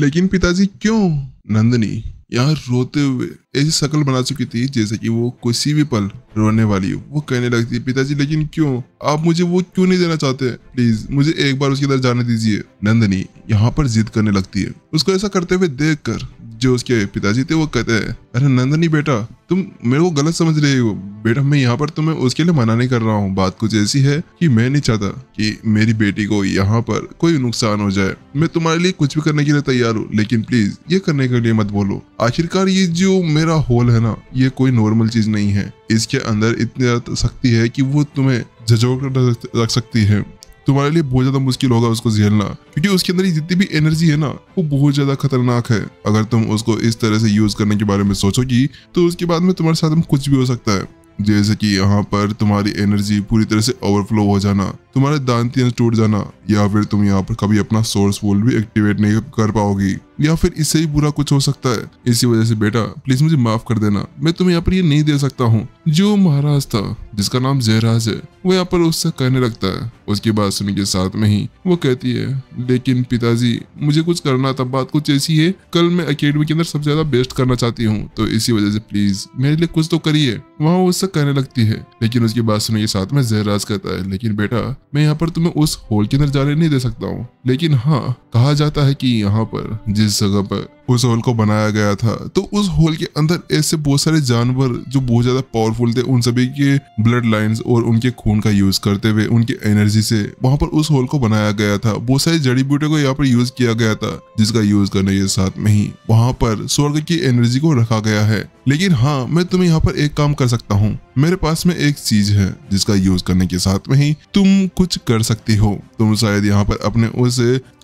लेकिन पिताजी क्यों नंदनी यहाँ रोते हुए ऐसी शक्ल बना चुकी थी जैसे कि वो किसी भी पल रोने वाली हो वो कहने लगती पिताजी लेकिन क्यों आप मुझे वो क्यों नहीं देना चाहते प्लीज मुझे एक बार उसके अंदर जाने दीजिए नंदनी यहाँ पर जिद करने लगती है उसको ऐसा करते हुए देख कर जो उसके पिताजी थे वो कहते हैं अरे नंदनी बेटा तुम मेरे को गलत समझ रहे हो बेटा मैं यहाँ पर तुम्हें उसके लिए मना नहीं कर रहा हूँ बात कुछ ऐसी है कि मैं नहीं चाहता कि मेरी बेटी को यहाँ पर कोई नुकसान हो जाए मैं तुम्हारे लिए कुछ भी करने के लिए तैयार हूँ लेकिन प्लीज ये करने के लिए मत बोलो आखिरकार ये जो मेरा होल है ना ये कोई नॉर्मल चीज नहीं है इसके अंदर इतनी शक्ति है की वो तुम्हें झजोक रख सकती है तुम्हारे लिए बहुत ज्यादा मुश्किल होगा उसको झेलना क्योंकि उसके अंदर जितनी भी एनर्जी है ना वो बहुत ज्यादा खतरनाक है अगर तुम उसको इस तरह से यूज करने के बारे में सोचोगी तो उसके बाद में तुम्हारे साथ में कुछ भी हो सकता है जैसे कि यहाँ पर तुम्हारी एनर्जी पूरी तरह से ओवरफ्लो हो जाना तुम्हारे दांतियन टूट जाना या फिर तुम यहाँ पर कभी अपना सोर्स वोल भी एक्टिवेट नहीं कर पाओगी या फिर इससे ही बुरा कुछ हो सकता है इसी वजह से बेटा प्लीज मुझे माफ कर देना मैं तुम्हें यहाँ पर ये नहीं दे सकता हूँ जो महाराज था जिसका नाम जयराज है वो यहाँ पर उससे कहने लगता है उसकी बात सुनने के साथ में ही वो कहती है लेकिन पिताजी मुझे कुछ करना था बात कुछ ऐसी है कल मैं अकेडमी के अंदर सबसे ज्यादा बेस्ट करना चाहती हूँ तो इसी वजह से प्लीज मेरे लिए कुछ तो करिए वहाँ वो उससे कहने लगती है लेकिन उसकी बात सुनने के साथ में जयराज कहता है लेकिन बेटा मैं यहाँ पर तुम्हें उस होल के अंदर जाने नहीं दे सकता हूँ लेकिन हाँ कहा जाता है कि यहाँ पर जिस जगह पर उस होल को बनाया गया था तो उस होल के अंदर ऐसे बहुत सारे जानवर जो बहुत ज्यादा पावरफुल थे उन सभी के ब्लड लाइंस और उनके खून का यूज करते हुए उनकी एनर्जी से वहां पर उस होल को बनाया गया था बहुत सारे जड़ी बूटे को यहाँ पर यूज किया गया था जिसका यूज करने के साथ में ही वहां पर स्वर्ग की एनर्जी को रखा गया है लेकिन हाँ मैं तुम्हें यहाँ पर एक काम कर सकता हूँ मेरे पास में एक चीज है जिसका यूज करने के साथ में ही तुम कुछ कर सकती हो तुम शायद यहाँ पर अपने उस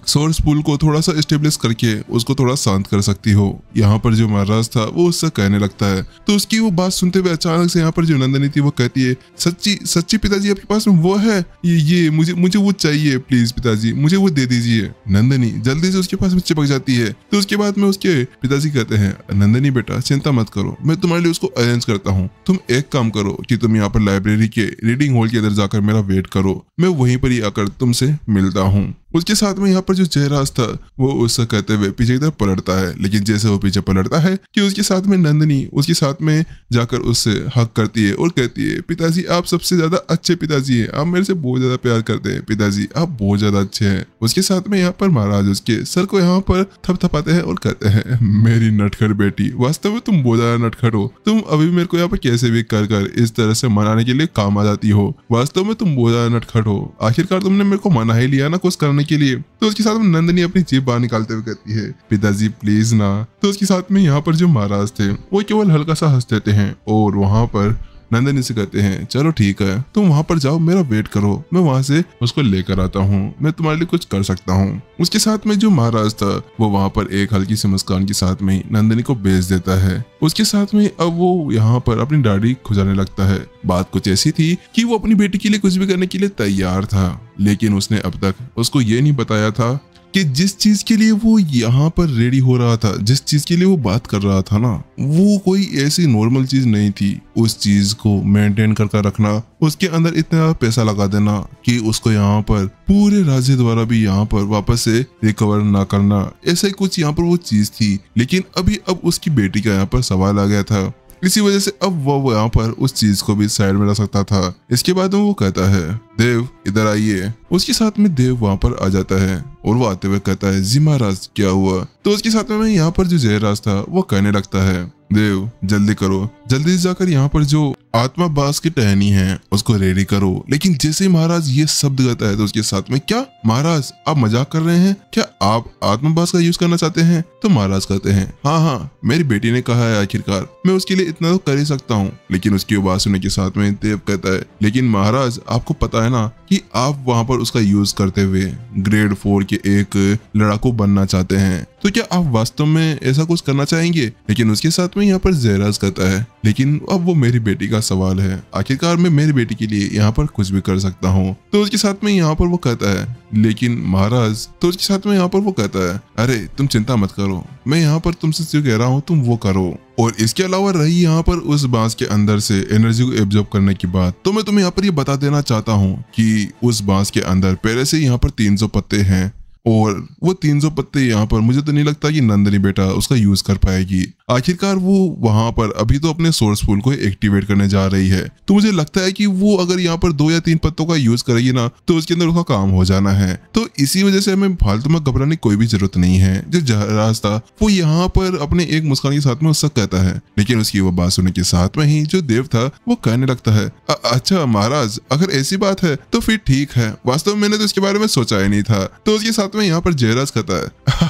सोर्स पुल को थोड़ा सा स्टेब्लिश करके उसको थोड़ा शांत कर सकती हो यहाँ पर जो महाराज था वो उससे कहने लगता है तो उसकी वो बात सुनते हुए अचानक से यहाँ पर जो नंदनी थी वो कहती है सच्ची सच्ची पिताजी आपके पास में वो है ये ये मुझे मुझे वो चाहिए प्लीज पिताजी मुझे वो दे दीजिए नंदनी जल्दी से उसके पास में चिपक जाती है तो उसके बाद में उसके पिताजी कहते हैं नंदनी बेटा चिंता मत करो मैं तुम्हारे लिए उसको अरेंज करता हूँ तुम एक काम करो की तुम यहाँ पर लाइब्रेरी के रीडिंग हॉल के अंदर जाकर मेरा वेट करो मैं वहीं पर ही आकर तुमसे मिलता हूँ उसके साथ में यहाँ पर जो जयराज था वो उससे कहते हुए पीछे की तरफ पलटता है लेकिन जैसे वो पीछे पलटता है कि उसके साथ में नंदनी उसके साथ में जाकर उससे हक करती है और कहती है पिताजी आप सबसे ज्यादा अच्छे पिताजी हैं आप मेरे से बहुत ज्यादा प्यार करते हैं पिताजी आप बहुत ज्यादा अच्छे हैं उसके साथ में यहाँ पर महाराज उसके सर को यहाँ पर थपथपाते हैं और कहते हैं मेरी नटखट बेटी वास्तव में तुम बहुत ज्यादा नटखट हो तुम अभी मेरे को यहाँ पर कैसे भी कर कर इस तरह से मनाने के लिए काम आ जाती हो वास्तव में तुम बहुत ज्यादा नटखट हो आखिरकार तुमने मेरे को मना ही लिया ना कुछ करने करने के लिए तो उसके साथ में नंदनी अपनी जेब बाहर निकालते हुए कहती है पिताजी प्लीज ना तो उसके साथ में यहाँ पर जो महाराज थे वो केवल हल्का सा हंस देते हैं और वहाँ पर नंदन से कहते हैं चलो ठीक है तुम वहाँ पर जाओ मेरा वेट करो मैं वहाँ से उसको लेकर आता हूँ मैं तुम्हारे लिए कुछ कर सकता हूँ उसके साथ में जो महाराज था वो वहाँ पर एक हल्की सी मुस्कान के साथ में नंदनी को बेच देता है उसके साथ में अब वो यहाँ पर अपनी डाडी खुजाने लगता है बात कुछ ऐसी थी कि वो अपनी बेटी के लिए कुछ भी करने के लिए तैयार था लेकिन उसने अब तक उसको ये नहीं बताया था कि जिस चीज के लिए वो यहाँ पर रेडी हो रहा था जिस चीज के लिए वो बात कर रहा था ना वो कोई ऐसी नॉर्मल चीज नहीं थी उस चीज को मेंटेन करके रखना उसके अंदर इतना पैसा लगा देना कि उसको यहाँ पर पूरे राज्य द्वारा भी यहाँ पर वापस से रिकवर ना करना ऐसे कुछ यहाँ पर वो चीज थी लेकिन अभी अब उसकी बेटी का यहाँ पर सवाल आ गया था इसी वजह से अब वो यहाँ पर उस चीज को भी साइड में रख सकता था इसके बाद वो कहता है देव इधर आइए उसके साथ में देव वहाँ पर आ जाता है और वो आते हुए कहता है जिमा राज क्या हुआ तो उसके साथ में यहाँ पर जो जयराज था वो कहने लगता है देव जल्दी करो जल्दी जाकर यहाँ पर जो आत्मा बास की टहनी है उसको रेडी करो लेकिन जैसे ही महाराज ये शब्द गता है तो उसके साथ में क्या महाराज आप मजाक कर रहे हैं क्या आप आत्मबास का यूज करना चाहते हैं तो महाराज कहते हैं हाँ हाँ मेरी बेटी ने कहा है आखिरकार मैं उसके लिए इतना तो कर ही सकता हूँ लेकिन उसकी आवाज सुनने के साथ में देव कहता है लेकिन महाराज आपको पता है ना कि आप वहां पर उसका यूज करते हुए ग्रेड फोर के एक लड़ाकू बनना चाहते हैं तो क्या आप वास्तव में ऐसा कुछ करना चाहेंगे लेकिन उसके साथ में यहाँ पर जहराज कहता है लेकिन अब वो मेरी बेटी का सवाल है आखिरकार मैं मेरी बेटी के लिए यहाँ पर कुछ भी कर सकता हूँ तो उसके साथ में यहाँ पर वो कहता है लेकिन महाराज तो उसके साथ में यहाँ पर वो कहता है अरे तुम चिंता मत करो मैं यहाँ पर तुमसे जो कह रहा हूँ तुम वो करो और इसके अलावा रही यहाँ पर उस बांस के अंदर से एनर्जी को एब्जॉर्ब करने की बात तो मैं तुम्हें यहाँ पर ये बता देना चाहता हूँ कि उस बांस के अंदर पहले से यहाँ पर 300 पत्ते हैं और वो सौ पत्ते यहाँ पर मुझे तो नहीं लगता कि नंदनी बेटा उसका यूज़ कर पाएगी आखिरकार वो वहां पर अभी तो अपने सोर्स फूल को एक्टिवेट करने जा रही है तो मुझे लगता है कि वो अगर यहाँ पर दो या तीन पत्तों का यूज करेगी ना तो उसके अंदर उसका काम हो जाना है तो इसी वजह से हमें फालतू में घबराने की कोई भी जरूरत नहीं है जो था वो यहाँ पर अपने एक मुस्कान के साथ में उसका कहता है लेकिन उसकी वो बात सुनने के साथ में ही जो देव था वो कहने लगता है अच्छा महाराज अगर ऐसी बात है तो फिर ठीक है वास्तव में मैंने तो इसके बारे में सोचा ही नहीं था तो उसके साथ में यहाँ पर जयराज कहता है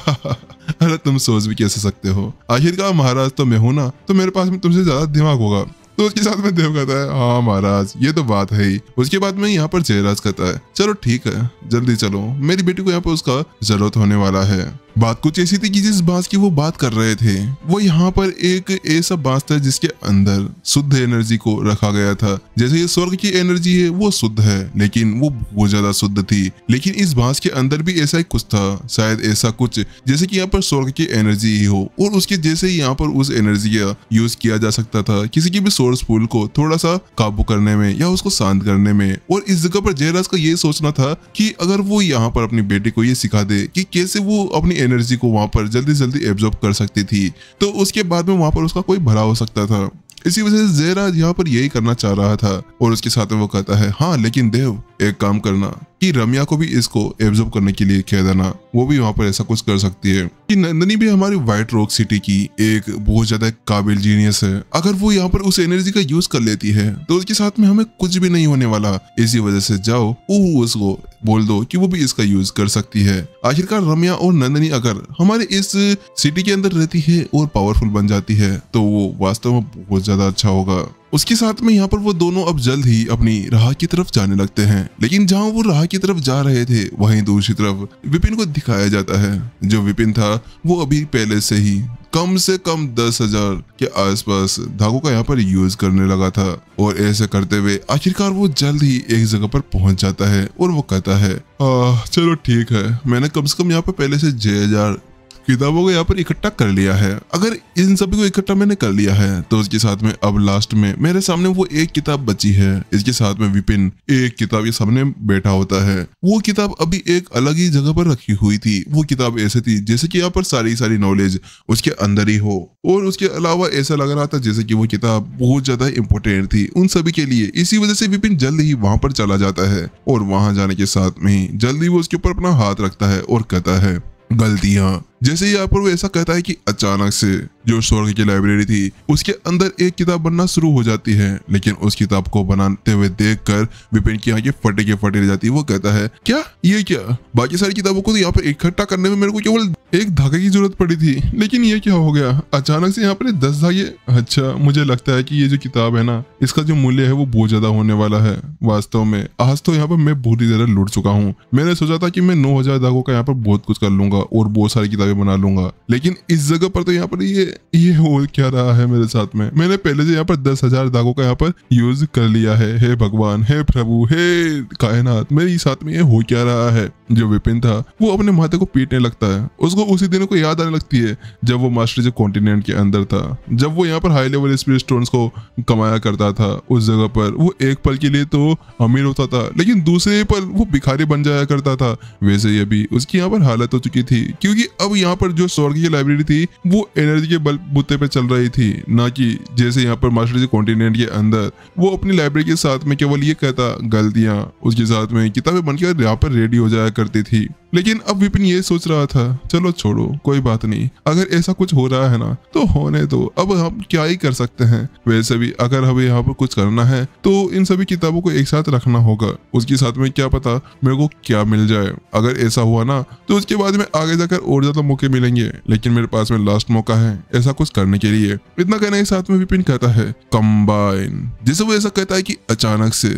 अरे तुम सोच भी कैसे सकते हो आखिरकार महाराज तो मैं हूँ ना तो मेरे पास में तुमसे ज्यादा दिमाग होगा तो उसके साथ में देव कहता है हाँ महाराज ये तो बात है ही उसके बाद में यहाँ पर जयराज कहता है चलो ठीक है जल्दी चलो मेरी बेटी को यहाँ पर उसका जरूरत होने वाला है बात कुछ ऐसी थी कि जिस बांस की वो बात कर रहे थे वो यहाँ पर एक ऐसा बांस था जिसके अंदर शुद्ध एनर्जी को रखा गया था जैसे ये स्वर्ग की एनर्जी है वो शुद्ध है लेकिन वो बहुत ज्यादा शुद्ध थी लेकिन इस बांस के अंदर भी ऐसा ही कुछ था शायद ऐसा कुछ जैसे कि यहाँ पर स्वर्ग की एनर्जी ही हो और उसके जैसे ही यहाँ पर उस एनर्जी का यूज किया जा सकता था किसी की भी सोर्स फूल को थोड़ा सा काबू करने में या उसको शांत करने में और इस जगह पर जयराज का ये सोचना था कि अगर वो यहाँ पर अपनी बेटी को ये सिखा दे कि कैसे वो अपनी एनर्जी को वहां पर जल्दी जल्दी एब्जॉर्ब कर सकती थी तो उसके बाद में वहां पर उसका कोई भरा हो सकता था इसी वजह से जेरा यहाँ पर यही करना चाह रहा था और उसके साथ में वो कहता है हाँ लेकिन देव एक काम करना कि रम्या को भी इसको एब्जॉर्ब करने के लिए कह देना वो भी वहाँ पर ऐसा कुछ कर सकती है कि नंदनी भी हमारी व्हाइट रॉक सिटी की एक बहुत ज्यादा काबिल जीनियस है अगर वो यहाँ पर उस एनर्जी का यूज कर लेती है तो उसके साथ में हमें कुछ भी नहीं होने वाला इसी वजह से जाओ उसको बोल दो कि वो भी इसका यूज कर सकती है आखिरकार रम्या और नंदनी अगर हमारे इस सिटी के अंदर रहती है और पावरफुल बन जाती है तो वो वास्तव में बहुत ज्यादा अच्छा होगा उसके साथ में यहाँ पर वो दोनों अब जल्द ही अपनी राह की तरफ जाने लगते हैं लेकिन जहाँ वो राह की तरफ जा रहे थे वहीं दूसरी तरफ विपिन को दिखाया जाता है जो विपिन था वो अभी पहले से ही कम से कम दस हजार के आसपास धागों का यहाँ पर यूज करने लगा था और ऐसे करते हुए आखिरकार वो जल्द ही एक जगह पर पहुंच जाता है और वो कहता है आ, चलो ठीक है मैंने कम से कम यहाँ पर पहले से छह हजार किताबों को यहाँ पर इकट्ठा कर लिया है अगर इन सभी को इकट्ठा मैंने कर लिया है तो उसके साथ में अब लास्ट में मेरे सामने वो एक किताब बची है इसके साथ में विपिन एक किताब के सामने बैठा होता है वो किताब अभी एक अलग ही जगह पर रखी हुई थी वो किताब ऐसे थी जैसे की यहाँ पर सारी सारी नॉलेज उसके अंदर ही हो और उसके अलावा ऐसा लग रहा था जैसे की वो किताब बहुत ज्यादा इम्पोर्टेंट थी उन सभी के लिए इसी वजह से विपिन जल्द ही वहाँ पर चला जाता है और वहां जाने के साथ में ही जल्दी वो उसके ऊपर अपना हाथ रखता है और कहता है गलतियाँ जैसे ही यहाँ पर वो ऐसा कहता है कि अचानक से जो स्वर्ग की लाइब्रेरी थी उसके अंदर एक किताब बनना शुरू हो जाती है लेकिन उस किताब को बनाते हुए देख कर विपिन की आंखें फटे के फटे रह जाती है वो कहता है क्या ये क्या बाकी सारी किताबों को तो यहाँ पर इकट्ठा करने में मेरे को केवल एक धागे की जरूरत पड़ी थी लेकिन ये क्या हो गया अचानक से यहाँ पर दस धागे अच्छा मुझे लगता है की ये जो किताब है ना इसका जो मूल्य है वो बहुत ज्यादा होने वाला है वास्तव में आज तो यहाँ पर मैं बहुत ही ज्यादा लुट चुका हूँ मैंने सोचा था की मैं नौ हजार धागों का यहाँ पर बहुत कुछ कर लूंगा और बहुत सारी किताबें आगे बना लूंगा लेकिन इस जगह पर तो यहाँ पर ये ये हो क्या रहा है मेरे साथ में मैंने पहले से यहाँ पर दस हजार दागो का यहाँ पर यूज कर लिया है हे भगवान हे प्रभु हे कायनात मेरे साथ में ये हो क्या रहा है जो विपिन था वो अपने माथे को पीटने लगता है उसको उसी दिन को याद आने लगती है जब वो मास्टर जी कॉन्टिनेंट के अंदर था जब वो यहाँ पर हाई लेवल स्पिरिट स्टोन को कमाया करता था उस जगह पर वो एक पल के लिए तो अमीर होता था लेकिन दूसरे पल वो भिखारी बन जाया करता था वैसे ही अभी उसकी यहाँ पर हालत हो चुकी थी क्योंकि अब यहाँ पर जो स्वर्ग की लाइब्रेरी थी वो एनर्जी के बल बुते पे चल रही थी ना कि जैसे यहाँ पर मास्टर जी कॉन्टिनेंट के अंदर वो अपनी लाइब्रेरी के साथ में केवल ये कहता गलतियाँ उसके साथ में किताबें बनकर यहाँ पर रेडी हो जाया करती थी लेकिन अब विपिन ये सोच रहा था चलो छोड़ो कोई बात नहीं अगर ऐसा कुछ हो रहा है ना तो होने दो अब हम क्या ही कर सकते हैं वैसे भी अगर हमें यहाँ पर कुछ करना है तो इन सभी किताबों को एक साथ रखना होगा उसके साथ में क्या पता मेरे को क्या मिल जाए अगर ऐसा हुआ ना तो उसके बाद में आगे जाकर और ज्यादा मौके मिलेंगे लेकिन मेरे पास में लास्ट मौका है ऐसा कुछ करने के लिए इतना कहने के साथ में विपिन कहता है कम्बाइन जिसे वो ऐसा कहता है की अचानक से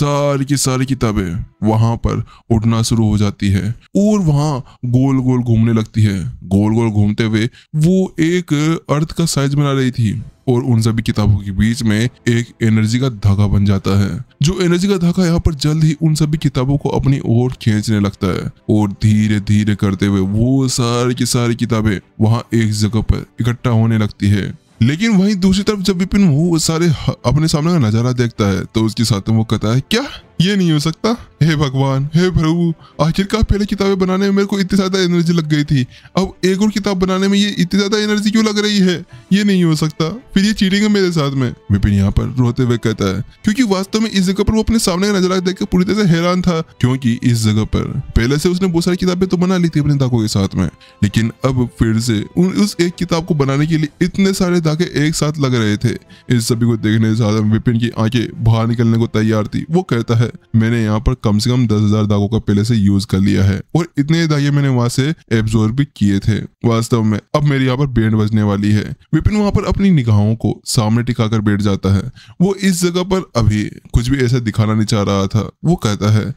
सारी की सारी किताबें वहां पर उठना शुरू हो जाती है और वहां गोल गोल घूमने लगती है गोल गोल घूमते हुए वो एक अर्थ का साइज बना रही थी और उन सभी किताबों के बीच में एक एनर्जी का धागा बन जाता है जो एनर्जी का धागा यहाँ पर जल्द ही उन सभी किताबों को अपनी ओर खींचने लगता है और धीरे धीरे करते हुए वो सारी की सारी किताबें वहाँ एक जगह पर इकट्ठा होने लगती है लेकिन वहीं दूसरी तरफ जब विपिन वो सारे अपने सामने का नजारा देखता है तो उसके साथ में वो कहता है क्या ये नहीं हो सकता हे भगवान हे प्रभु आखिरकार पहले किताबें बनाने में मेरे को इतनी ज़्यादा एनर्जी लग गई थी अब एक और किताब बनाने में ये इतनी ज़्यादा एनर्जी क्यों लग रही है ये नहीं हो सकता फिर ये चीटिंग है मेरे साथ में विपिन यहाँ पर रोते हुए कहता है क्योंकि वास्तव में इस जगह पर वो अपने सामने का नजारा देखकर पूरी तरह से हैरान था क्योंकि इस जगह पर पहले से उसने बहुत सारी किताबें तो बना ली थी अपने दागों के साथ में लेकिन अब फिर से उस एक किताब को बनाने के लिए इतने सारे धागे एक साथ लग रहे थे इस सभी को देखने के साथ विपिन की आंखें बाहर निकलने को तैयार थी वो कहता है मैंने यहाँ पर कम से कम दस हजार धागो का पहले से यूज कर लिया है और इतने धागे मैंने वहां से एब्जॉर्ब भी किए थे वास्तव में अब मेरे यहाँ पर बैंड बजने वाली है विपिन वहां पर अपनी निगाहों को सामने टिकाकर बैठ जाता है वो इस जगह पर अभी कुछ भी ऐसा दिखाना नहीं चाह रहा था वो कहता है